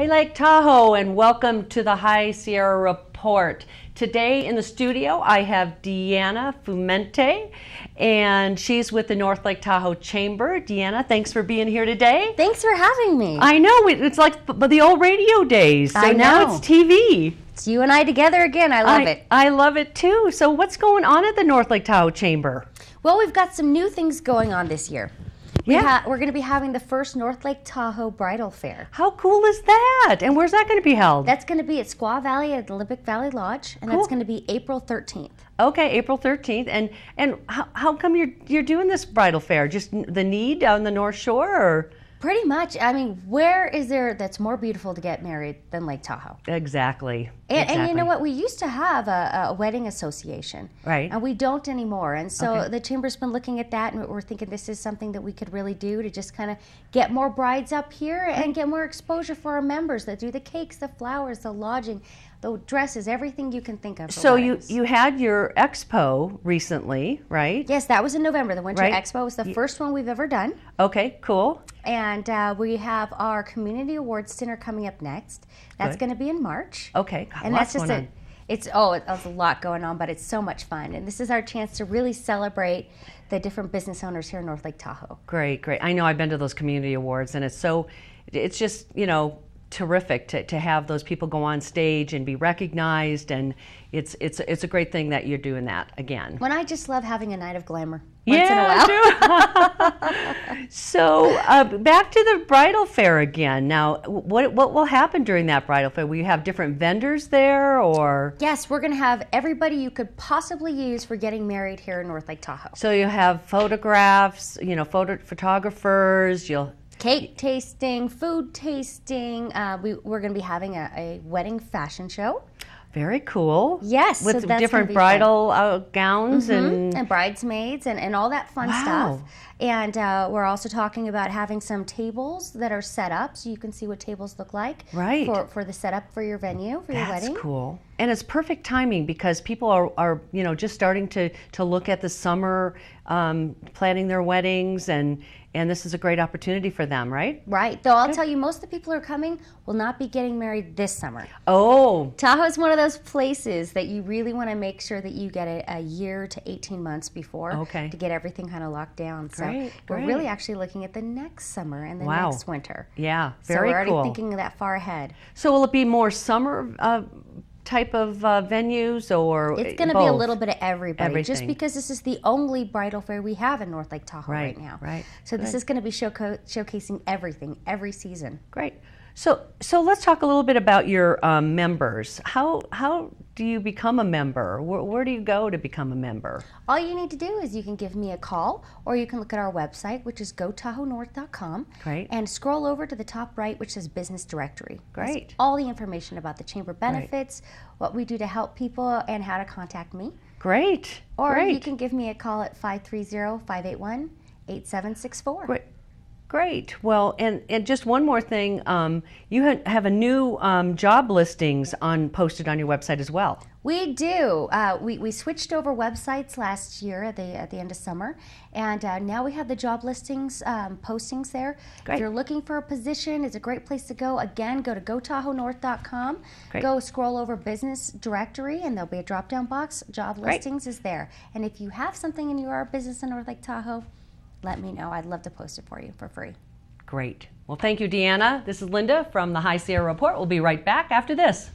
Hey, Lake Tahoe, and welcome to the High Sierra Report. Today in the studio, I have Deanna Fumente, and she's with the North Lake Tahoe Chamber. Deanna, thanks for being here today. Thanks for having me. I know, it's like the old radio days. So I know. now it's TV. It's you and I together again. I love I, it. I love it too. So, what's going on at the North Lake Tahoe Chamber? Well, we've got some new things going on this year. Yeah. We are going to be having the first North Lake Tahoe Bridal Fair. How cool is that? And where's that going to be held? That's going to be at Squaw Valley at Olympic Valley Lodge, and cool. that's going to be April 13th. Okay, April 13th. And and how, how come you're you're doing this bridal fair? Just the need on the North Shore or Pretty much. I mean, where is there that's more beautiful to get married than Lake Tahoe? Exactly. And, exactly. and you know what? We used to have a, a, wedding association. Right. And we don't anymore. And so okay. the chamber's been looking at that and we're thinking this is something that we could really do to just kind of get more brides up here and get more exposure for our members that do the cakes, the flowers, the lodging, the dresses, everything you can think of. So you you had your expo recently, right? Yes, that was in November. The Winter right? Expo was the y- first one we've ever done. Okay, cool. And uh, we have our Community Awards Dinner coming up next. That's going to be in March. Okay, and that's just a, on. it's oh, it, there's a lot going on, but it's so much fun. And this is our chance to really celebrate the different business owners here in North Lake Tahoe. Great, great. I know I've been to those community awards, and it's so, it's just you know terrific to, to have those people go on stage and be recognized and it's it's it's a great thing that you're doing that again. When I just love having a night of glamour. once yeah, so uh, back to the bridal fair again. Now, what what will happen during that bridal fair? Will you have different vendors there, or yes, we're going to have everybody you could possibly use for getting married here in North Lake Tahoe. So you have photographs, you know, photo photographers. You'll cake tasting, food tasting. Uh, we, are going to be having a, a, wedding fashion show. Very cool. Yes, with so different bridal uh, gowns mm-hmm. and and bridesmaids and, and all that fun wow. stuff. And uh, we're also talking about having some tables that are set up so you can see what tables look like. Right. For, for the setup for your venue for That's your wedding. That's cool and it's perfect timing because people are, are you know just starting to to look at the summer um, planning their weddings and and this is a great opportunity for them right right though i'll Good. tell you most of the people who are coming will not be getting married this summer oh tahoe is one of those places that you really want to make sure that you get it a year to 18 months before okay. to get everything kind of locked down so great, we're great. really actually looking at the next summer and the wow. next winter yeah very so we're already cool. thinking that far ahead so will it be more summer uh, type of uh, venues or it's going to be a little bit of everybody Everything. just because this is the only bridal fair we have in north lake tahoe right, right now right so Good. this is going to be showco- showcasing everything every season great so so let's talk a little bit about your um, members how how do you become a member? Where, where, do you go to become a member? All you need to do is you can give me a call or you can look at our website, which is gotahonorth.com. Great. And scroll over to the top right, which says Business Directory. Great. That's all the information about the Chamber benefits, Great. what we do to help people, and how to contact me. Great. Or Great. you can give me a call at 530 581 8764. Great. Great. Well, and, and just one more thing, um, you ha have a new um, job listings on posted on your website as well. We do. Uh, we, we switched over websites last year at the at the end of summer, and uh, now we have the job listings um, postings there. Great. If you're looking for a position, it's a great place to go. Again, go to gotahonorth.com. Great. Go scroll over business directory, and there'll be a drop down box. Job great. listings is there. And if you have something and you are a business in North Lake Tahoe let me know. I'd love to post it for you for free. Great. Well, thank you, Deanna. This is Linda from the High Sierra Report. We'll be right back after this.